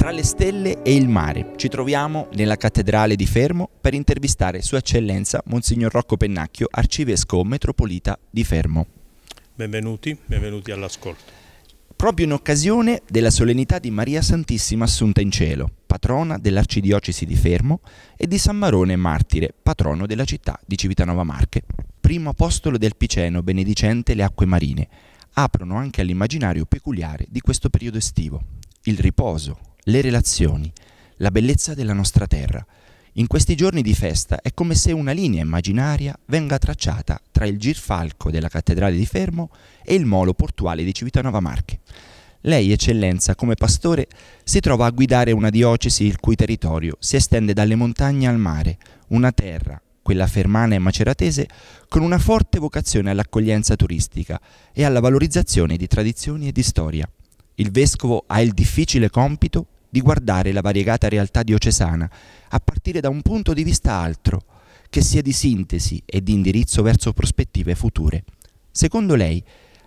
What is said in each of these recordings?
Tra le stelle e il mare ci troviamo nella cattedrale di Fermo per intervistare Sua Eccellenza Monsignor Rocco Pennacchio, arcivescovo metropolita di Fermo. Benvenuti, benvenuti all'ascolto. Proprio in occasione della solennità di Maria Santissima Assunta in Cielo, patrona dell'arcidiocesi di Fermo, e di San Marone Martire, patrono della città di Civitanova Marche. Primo apostolo del Piceno benedicente le acque marine, aprono anche all'immaginario peculiare di questo periodo estivo. Il riposo, le relazioni, la bellezza della nostra terra. In questi giorni di festa è come se una linea immaginaria venga tracciata tra il girfalco della cattedrale di Fermo e il molo portuale di Civitanova Marche. Lei, eccellenza, come pastore, si trova a guidare una diocesi il cui territorio si estende dalle montagne al mare, una terra, quella fermana e maceratese, con una forte vocazione all'accoglienza turistica e alla valorizzazione di tradizioni e di storia. Il vescovo ha il difficile compito di guardare la variegata realtà diocesana a partire da un punto di vista altro, che sia di sintesi e di indirizzo verso prospettive future. Secondo lei,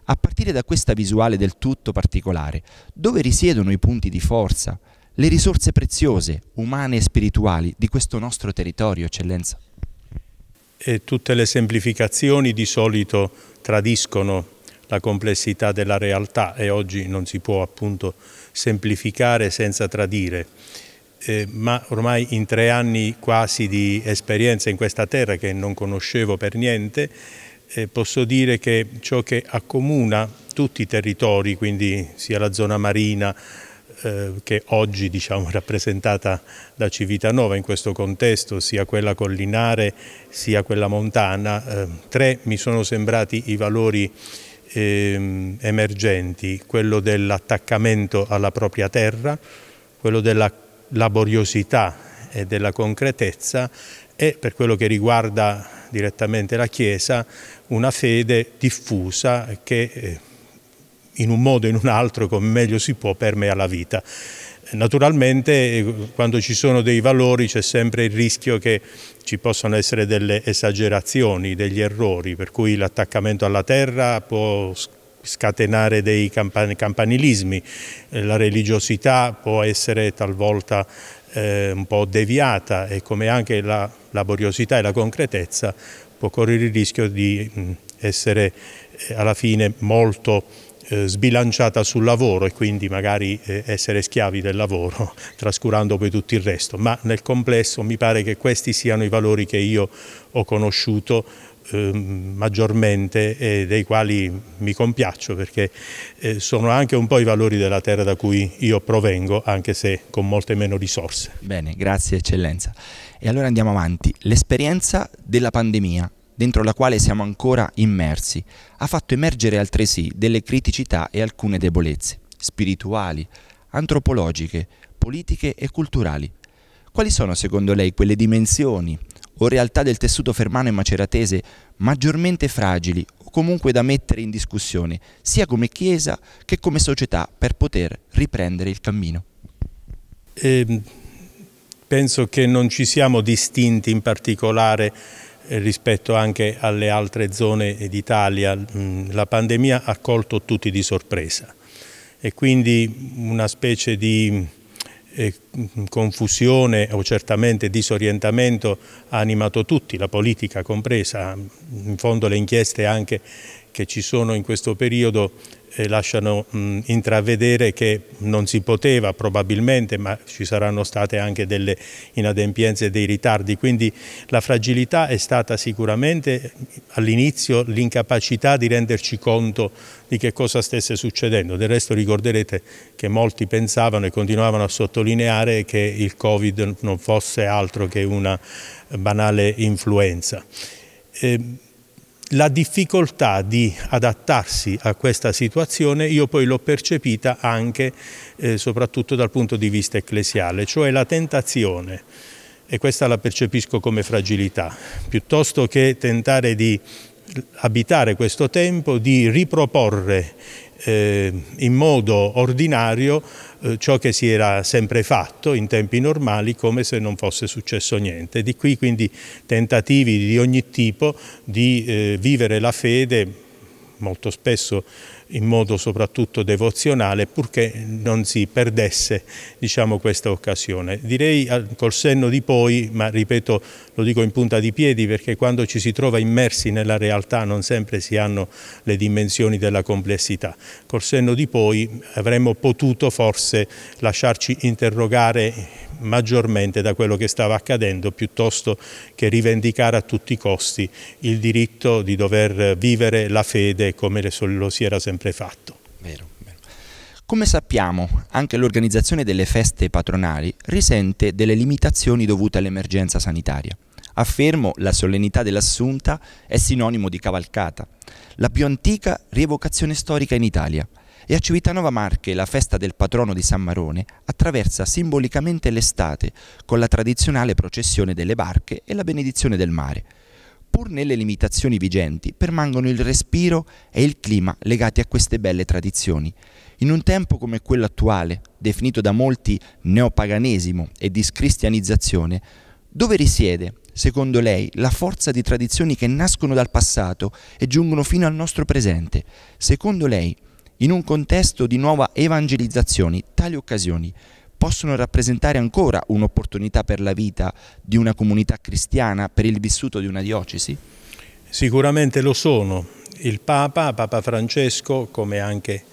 a partire da questa visuale del tutto particolare, dove risiedono i punti di forza, le risorse preziose, umane e spirituali di questo nostro territorio, eccellenza? E tutte le semplificazioni di solito tradiscono la complessità della realtà e oggi non si può appunto semplificare senza tradire. Eh, ma ormai in tre anni quasi di esperienza in questa terra che non conoscevo per niente, eh, posso dire che ciò che accomuna tutti i territori, quindi sia la zona marina eh, che oggi diciamo, rappresentata da Civitanova in questo contesto, sia quella collinare sia quella montana, eh, tre mi sono sembrati i valori ehm, emergenti, quello dell'attaccamento alla propria terra, quello della laboriosità e della concretezza e per quello che riguarda direttamente la Chiesa, una fede diffusa che eh, in un modo o in un altro, come meglio si può, permea la vita. Naturalmente eh, quando ci sono dei valori c'è sempre il rischio che ci possano essere delle esagerazioni, degli errori, per cui l'attaccamento alla terra può scatenare dei campan campanilismi, eh, la religiosità può essere talvolta eh, un po' deviata e come anche la laboriosità e la concretezza può correre il rischio di essere eh, alla fine molto eh, sbilanciata sul lavoro e quindi magari eh, essere schiavi del lavoro, trascurando poi tutto il resto. Ma nel complesso mi pare che questi siano i valori che io ho conosciuto ehm, maggiormente e dei quali mi compiaccio perché eh, sono anche un po' i valori della terra da cui io provengo anche se con molte meno risorse. Bene, grazie eccellenza. E allora andiamo avanti. L'esperienza della pandemia dentro la quale siamo ancora immersi, ha fatto emergere altresì delle criticità e alcune debolezze, spirituali, antropologiche, politiche e culturali. Quali sono secondo lei quelle dimensioni o realtà del tessuto fermano e maceratese maggiormente fragili o comunque da mettere in discussione, sia come Chiesa che come società, per poter riprendere il cammino? Eh, penso che non ci siamo distinti in particolare eh, rispetto anche alle altre zone d'Italia. Mm, la pandemia ha colto tutti di sorpresa e quindi una specie di eh, confusione o certamente disorientamento ha animato tutti, la politica compresa, in fondo le inchieste anche che ci sono in questo periodo lasciano mh, intravedere che non si poteva probabilmente, ma ci saranno state anche delle inadempienze e dei ritardi. Quindi la fragilità è stata sicuramente all'inizio l'incapacità di renderci conto di che cosa stesse succedendo. Del resto ricorderete che molti pensavano e continuavano a sottolineare che il Covid non fosse altro che una banale influenza. Eh, la difficoltà di adattarsi a questa situazione io poi l'ho percepita anche eh, soprattutto dal punto di vista ecclesiale, cioè la tentazione, e questa la percepisco come fragilità, piuttosto che tentare di abitare questo tempo, di riproporre eh, in modo ordinario eh, ciò che si era sempre fatto in tempi normali come se non fosse successo niente. Di qui quindi tentativi di ogni tipo di eh, vivere la fede molto spesso in modo soprattutto devozionale purché non si perdesse diciamo, questa occasione. Direi col senno di poi, ma ripeto lo dico in punta di piedi perché quando ci si trova immersi nella realtà non sempre si hanno le dimensioni della complessità, col senno di poi avremmo potuto forse lasciarci interrogare maggiormente da quello che stava accadendo piuttosto che rivendicare a tutti i costi il diritto di dover vivere la fede come lo si era sempre sempre fatto. Vero, vero. Come sappiamo, anche l'organizzazione delle feste patronali risente delle limitazioni dovute all'emergenza sanitaria. Affermo la solennità dell'assunta è sinonimo di cavalcata, la più antica rievocazione storica in Italia. E a Civitanova Marche la festa del patrono di San Marone attraversa simbolicamente l'estate con la tradizionale processione delle barche e la benedizione del mare pur nelle limitazioni vigenti, permangono il respiro e il clima legati a queste belle tradizioni. In un tempo come quello attuale, definito da molti neopaganesimo e discristianizzazione, dove risiede, secondo lei, la forza di tradizioni che nascono dal passato e giungono fino al nostro presente? Secondo lei, in un contesto di nuova evangelizzazione, tali occasioni possono rappresentare ancora un'opportunità per la vita di una comunità cristiana, per il vissuto di una diocesi? Sicuramente lo sono. Il Papa, Papa Francesco, come anche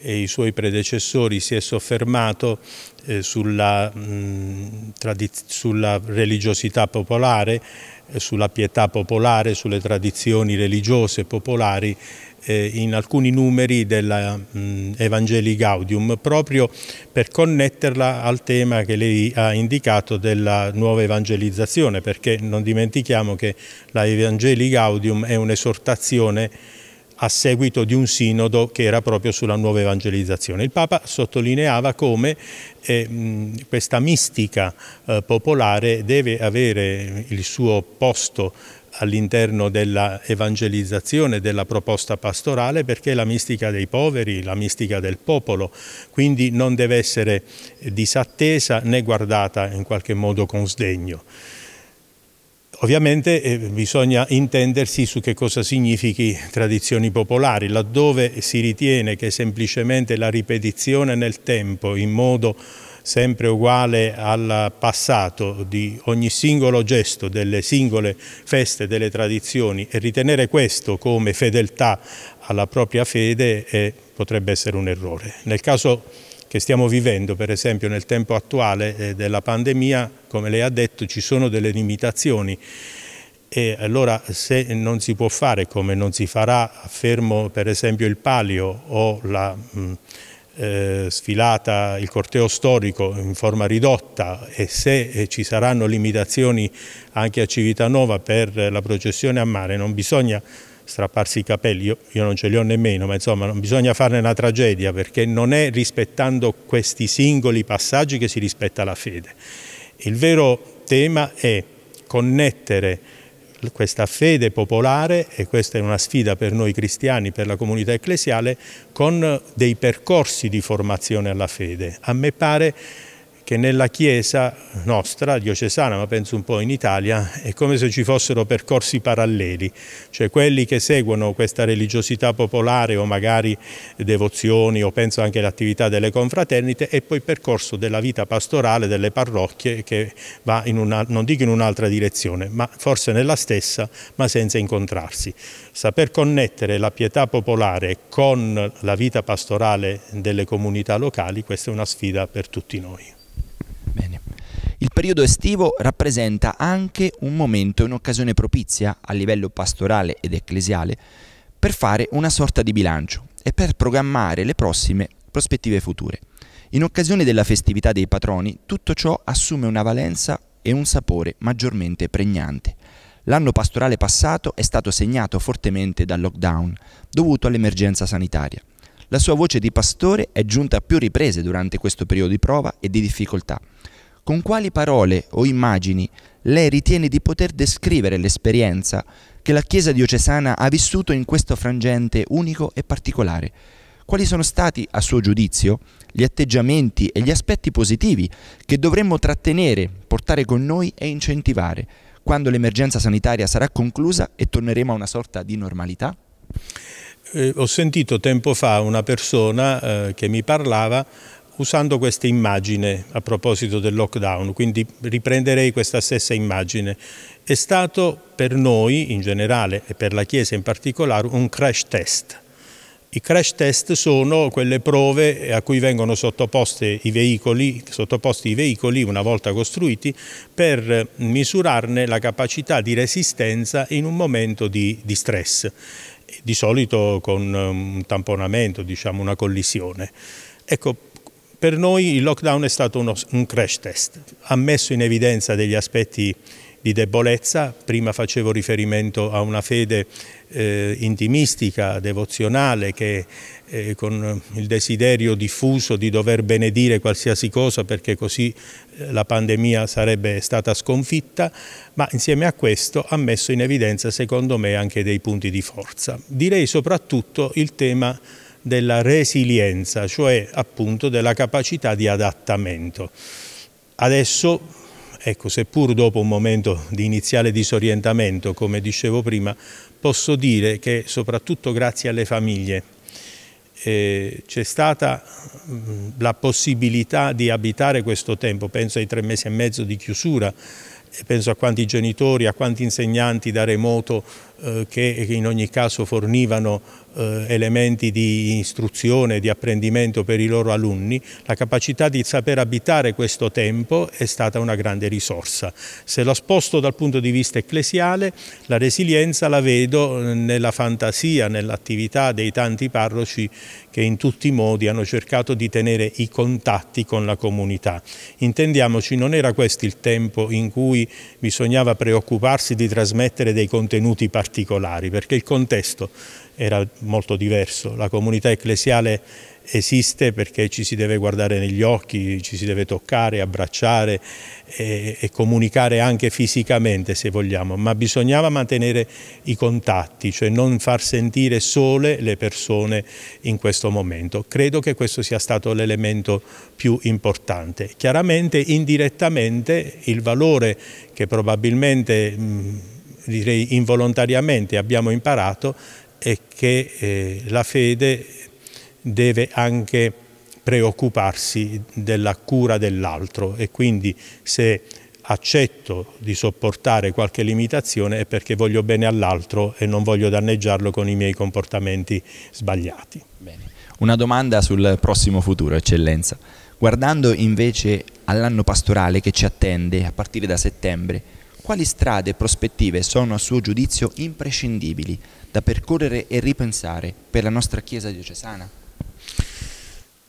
i suoi predecessori, si è soffermato eh, sulla, mh, mm, sulla religiosità popolare, eh, sulla pietà popolare, sulle tradizioni religiose popolari eh, in alcuni numeri della mh, Evangelii Gaudium proprio per connetterla al tema che lei ha indicato della nuova evangelizzazione perché non dimentichiamo che la Evangelii Gaudium è un'esortazione a seguito di un sinodo che era proprio sulla nuova evangelizzazione. Il Papa sottolineava come eh, questa mistica eh, popolare deve avere il suo posto all'interno della evangelizzazione, della proposta pastorale, perché è la mistica dei poveri, la mistica del popolo, quindi non deve essere disattesa né guardata in qualche modo con sdegno. Ovviamente eh, bisogna intendersi su che cosa significhi tradizioni popolari, laddove si ritiene che semplicemente la ripetizione nel tempo in modo sempre uguale al passato di ogni singolo gesto delle singole feste, delle tradizioni e ritenere questo come fedeltà alla propria fede eh, potrebbe essere un errore. Nel caso che stiamo vivendo, per esempio nel tempo attuale eh, della pandemia, come lei ha detto, ci sono delle limitazioni e allora se non si può fare come non si farà, fermo per esempio il palio o la mh, mm, eh, sfilata, il corteo storico in forma ridotta e se eh, ci saranno limitazioni anche a Civitanova per la processione a mare, non bisogna strapparsi i capelli, io, io, non ce li ho nemmeno, ma insomma non bisogna farne una tragedia perché non è rispettando questi singoli passaggi che si rispetta la fede. Il vero tema è connettere questa fede popolare, e questa è una sfida per noi cristiani, per la comunità ecclesiale, con dei percorsi di formazione alla fede. A me pare che nella Chiesa nostra, diocesana, ma penso un po' in Italia, è come se ci fossero percorsi paralleli, cioè quelli che seguono questa religiosità popolare o magari devozioni o penso anche all'attività delle confraternite e poi il percorso della vita pastorale delle parrocchie che va in una, non dico in un'altra direzione, ma forse nella stessa, ma senza incontrarsi. Saper connettere la pietà popolare con la vita pastorale delle comunità locali, questa è una sfida per tutti noi periodo estivo rappresenta anche un momento e un'occasione propizia a livello pastorale ed ecclesiale per fare una sorta di bilancio e per programmare le prossime prospettive future. In occasione della festività dei patroni, tutto ciò assume una valenza e un sapore maggiormente pregnante. L'anno pastorale passato è stato segnato fortemente dal lockdown, dovuto all'emergenza sanitaria. La sua voce di pastore è giunta a più riprese durante questo periodo di prova e di difficoltà con quali parole o immagini lei ritiene di poter descrivere l'esperienza che la Chiesa diocesana ha vissuto in questo frangente unico e particolare? Quali sono stati, a suo giudizio, gli atteggiamenti e gli aspetti positivi che dovremmo trattenere, portare con noi e incentivare quando l'emergenza sanitaria sarà conclusa e torneremo a una sorta di normalità? Eh, ho sentito tempo fa una persona eh, che mi parlava usando questa immagine a proposito del lockdown, quindi riprenderei questa stessa immagine. È stato per noi in generale e per la Chiesa in particolare un crash test. I crash test sono quelle prove a cui vengono sottoposti i veicoli, sottoposti i veicoli una volta costruiti per misurarne la capacità di resistenza in un momento di, di stress, di solito con un tamponamento, diciamo una collisione. Ecco, per noi il lockdown è stato uno, un crash test, ha messo in evidenza degli aspetti di debolezza, prima facevo riferimento a una fede eh, intimistica, devozionale, che eh, con il desiderio diffuso di dover benedire qualsiasi cosa perché così eh, la pandemia sarebbe stata sconfitta, ma insieme a questo ha messo in evidenza secondo me anche dei punti di forza. Direi soprattutto il tema della resilienza, cioè appunto della capacità di adattamento. Adesso, ecco, seppur dopo un momento di iniziale disorientamento, come dicevo prima, posso dire che soprattutto grazie alle famiglie eh, c'è stata mh, la possibilità di abitare questo tempo, penso ai tre mesi e mezzo di chiusura, penso a quanti genitori, a quanti insegnanti da remoto eh, che in ogni caso fornivano eh, elementi di istruzione, di apprendimento per i loro alunni, la capacità di saper abitare questo tempo è stata una grande risorsa. Se lo sposto dal punto di vista ecclesiale, la resilienza la vedo eh, nella fantasia, nell'attività dei tanti parroci che in tutti i modi hanno cercato di tenere i contatti con la comunità. Intendiamoci, non era questo il tempo in cui bisognava preoccuparsi di trasmettere dei contenuti particolari, particolari perché il contesto era molto diverso, la comunità ecclesiale esiste perché ci si deve guardare negli occhi, ci si deve toccare, abbracciare e, e, comunicare anche fisicamente se vogliamo, ma bisognava mantenere i contatti, cioè non far sentire sole le persone in questo momento. Credo che questo sia stato l'elemento più importante. Chiaramente indirettamente il valore che probabilmente mh, direi involontariamente abbiamo imparato è che eh, la fede deve anche preoccuparsi della cura dell'altro e quindi se accetto di sopportare qualche limitazione è perché voglio bene all'altro e non voglio danneggiarlo con i miei comportamenti sbagliati. Bene. Una domanda sul prossimo futuro, eccellenza. Guardando invece all'anno pastorale che ci attende a partire da settembre, quali strade e prospettive sono a suo giudizio imprescindibili da percorrere e ripensare per la nostra Chiesa diocesana?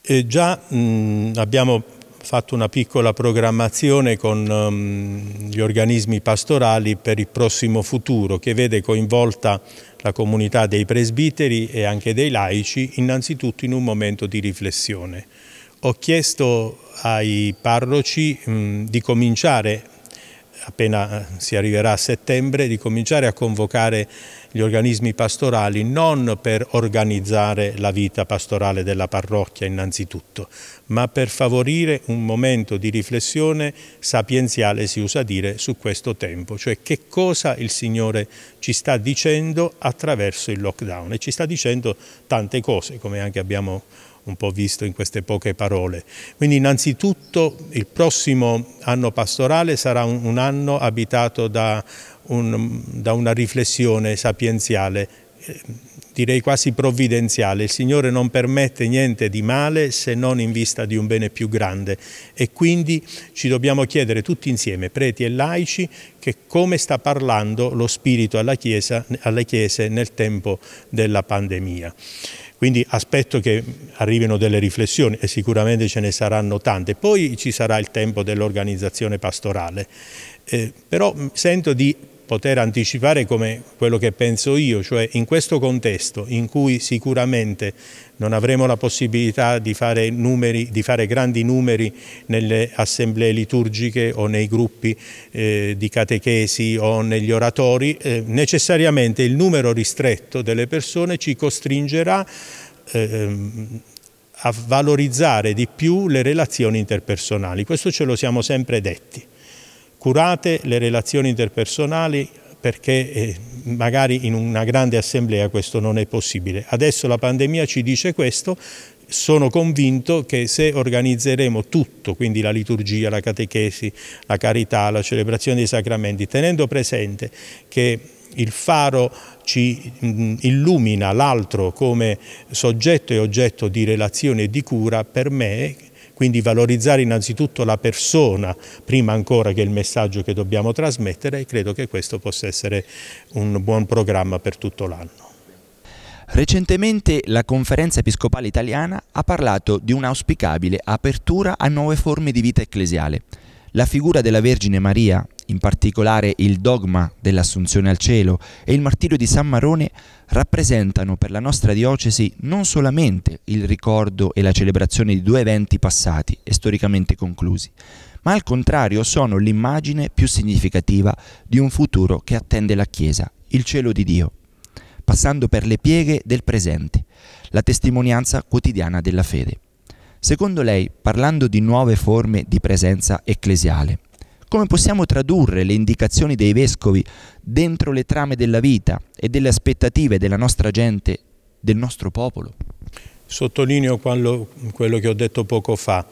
Eh, già mh, mm, abbiamo fatto una piccola programmazione con um, gli organismi pastorali per il prossimo futuro che vede coinvolta la comunità dei presbiteri e anche dei laici innanzitutto in un momento di riflessione. Ho chiesto ai parroci mh, mm, di cominciare appena eh, si arriverà a settembre, di cominciare a convocare gli organismi pastorali non per organizzare la vita pastorale della parrocchia innanzitutto, ma per favorire un momento di riflessione sapienziale, si usa dire, su questo tempo, cioè che cosa il Signore ci sta dicendo attraverso il lockdown e ci sta dicendo tante cose, come anche abbiamo un po' visto in queste poche parole. Quindi innanzitutto il prossimo anno pastorale sarà un, un anno abitato da, un, da, una riflessione sapienziale, eh, direi quasi provvidenziale. Il Signore non permette niente di male se non in vista di un bene più grande e quindi ci dobbiamo chiedere tutti insieme, preti e laici, che come sta parlando lo Spirito alla Chiesa, alle Chiese nel tempo della pandemia. Quindi aspetto che arrivino delle riflessioni e sicuramente ce ne saranno tante. Poi ci sarà il tempo dell'organizzazione pastorale, eh, però sento di poter anticipare come quello che penso io, cioè in questo contesto in cui sicuramente non avremo la possibilità di fare, numeri, di fare grandi numeri nelle assemblee liturgiche o nei gruppi eh, di catechesi o negli oratori, eh, necessariamente il numero ristretto delle persone ci costringerà ehm, a valorizzare di più le relazioni interpersonali. Questo ce lo siamo sempre detti curate le relazioni interpersonali perché eh, magari in una grande assemblea questo non è possibile. Adesso la pandemia ci dice questo, sono convinto che se organizzeremo tutto, quindi la liturgia, la catechesi, la carità, la celebrazione dei sacramenti, tenendo presente che il faro ci mm, illumina l'altro come soggetto e oggetto di relazione e di cura, per me quindi valorizzare innanzitutto la persona prima ancora che il messaggio che dobbiamo trasmettere e credo che questo possa essere un buon programma per tutto l'anno. Recentemente la Conferenza Episcopale Italiana ha parlato di un'auspicabile apertura a nuove forme di vita ecclesiale. La figura della Vergine Maria, in particolare il dogma dell'assunzione al cielo e il martirio di San Marone, rappresentano per la nostra diocesi non solamente il ricordo e la celebrazione di due eventi passati e storicamente conclusi, ma al contrario sono l'immagine più significativa di un futuro che attende la Chiesa, il cielo di Dio, passando per le pieghe del presente, la testimonianza quotidiana della fede. Secondo lei, parlando di nuove forme di presenza ecclesiale, come possiamo tradurre le indicazioni dei vescovi dentro le trame della vita e delle aspettative della nostra gente, del nostro popolo? Sottolineo quello, quello che ho detto poco fa.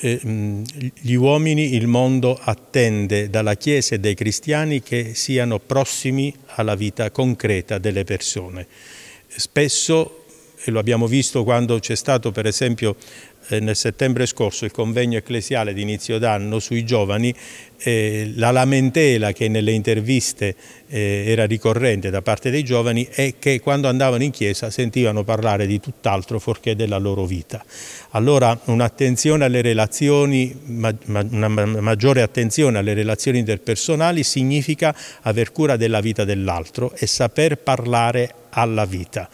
Eh, mm, gli uomini, il mondo attende dalla Chiesa e dai cristiani che siano prossimi alla vita concreta delle persone. Spesso e lo abbiamo visto quando c'è stato per esempio eh, nel settembre scorso il convegno ecclesiale di inizio d'anno sui giovani, eh, la lamentela che nelle interviste eh, era ricorrente da parte dei giovani è che quando andavano in chiesa sentivano parlare di tutt'altro fuorché della loro vita. Allora un'attenzione alle relazioni, ma, ma, una maggiore attenzione alle relazioni interpersonali significa aver cura della vita dell'altro e saper parlare alla vita.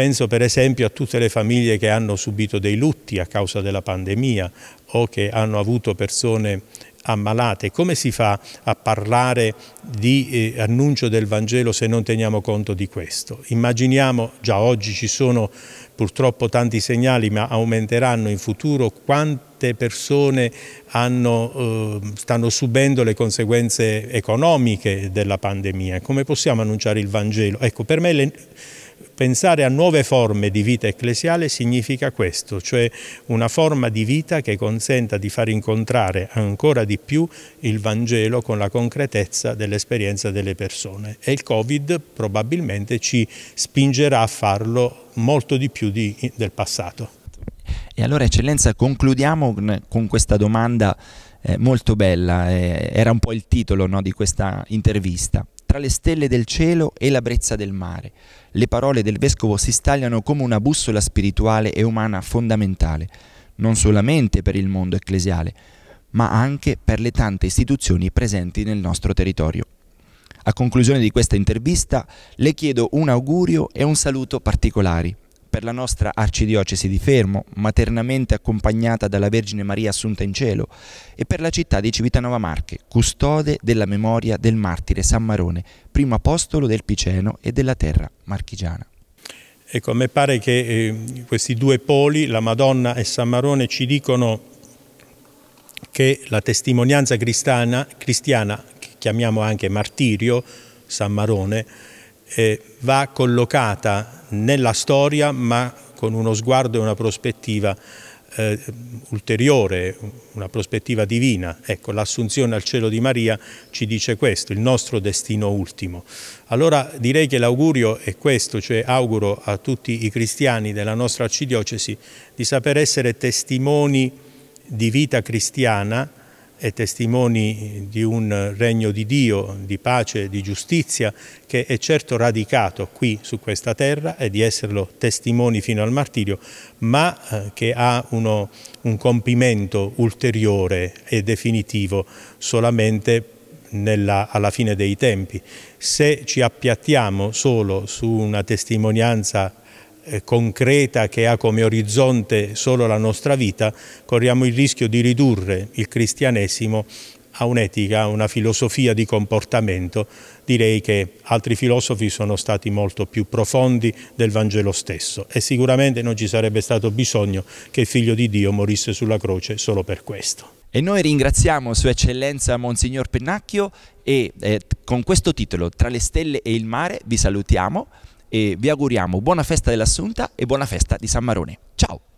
Penso per esempio a tutte le famiglie che hanno subito dei lutti a causa della pandemia o che hanno avuto persone ammalate. Come si fa a parlare di eh, annuncio del Vangelo se non teniamo conto di questo? Immaginiamo, già oggi ci sono purtroppo tanti segnali, ma aumenteranno in futuro quante persone hanno, eh, stanno subendo le conseguenze economiche della pandemia. Come possiamo annunciare il Vangelo? Ecco, per me Pensare a nuove forme di vita ecclesiale significa questo, cioè una forma di vita che consenta di far incontrare ancora di più il Vangelo con la concretezza dell'esperienza delle persone e il Covid probabilmente ci spingerà a farlo molto di più di, del passato. E allora eccellenza concludiamo con questa domanda eh, molto bella, eh, era un po' il titolo no, di questa intervista tra le stelle del cielo e la brezza del mare. Le parole del vescovo si stagliano come una bussola spirituale e umana fondamentale, non solamente per il mondo ecclesiale, ma anche per le tante istituzioni presenti nel nostro territorio. A conclusione di questa intervista le chiedo un augurio e un saluto particolari per la nostra arcidiocesi di Fermo, maternamente accompagnata dalla Vergine Maria Assunta in Cielo, e per la città di Civitanova Marche, custode della memoria del martire San Marone, primo apostolo del Piceno e della terra marchigiana. Ecco, a me pare che eh, questi due poli, la Madonna e San Marone, ci dicono che la testimonianza cristiana, cristiana che chiamiamo anche martirio, San Marone, eh, va collocata nella storia ma con uno sguardo e una prospettiva eh, ulteriore, una prospettiva divina. Ecco, l'assunzione al cielo di Maria ci dice questo, il nostro destino ultimo. Allora direi che l'augurio è questo, cioè auguro a tutti i cristiani della nostra arcidiocesi di saper essere testimoni di vita cristiana e testimoni di un regno di Dio, di pace, di giustizia, che è certo radicato qui su questa terra e di esserlo testimoni fino al martirio, ma eh, che ha uno, un compimento ulteriore e definitivo solamente nella, alla fine dei tempi. Se ci appiattiamo solo su una testimonianza eh, concreta che ha come orizzonte solo la nostra vita, corriamo il rischio di ridurre il cristianesimo a un'etica, a una filosofia di comportamento, direi che altri filosofi sono stati molto più profondi del Vangelo stesso e sicuramente non ci sarebbe stato bisogno che il Figlio di Dio morisse sulla croce solo per questo. E noi ringraziamo Sua Eccellenza Monsignor Pennacchio e eh, con questo titolo Tra le stelle e il mare vi salutiamo e vi auguriamo buona festa dell'Assunta e buona festa di San Marone. Ciao!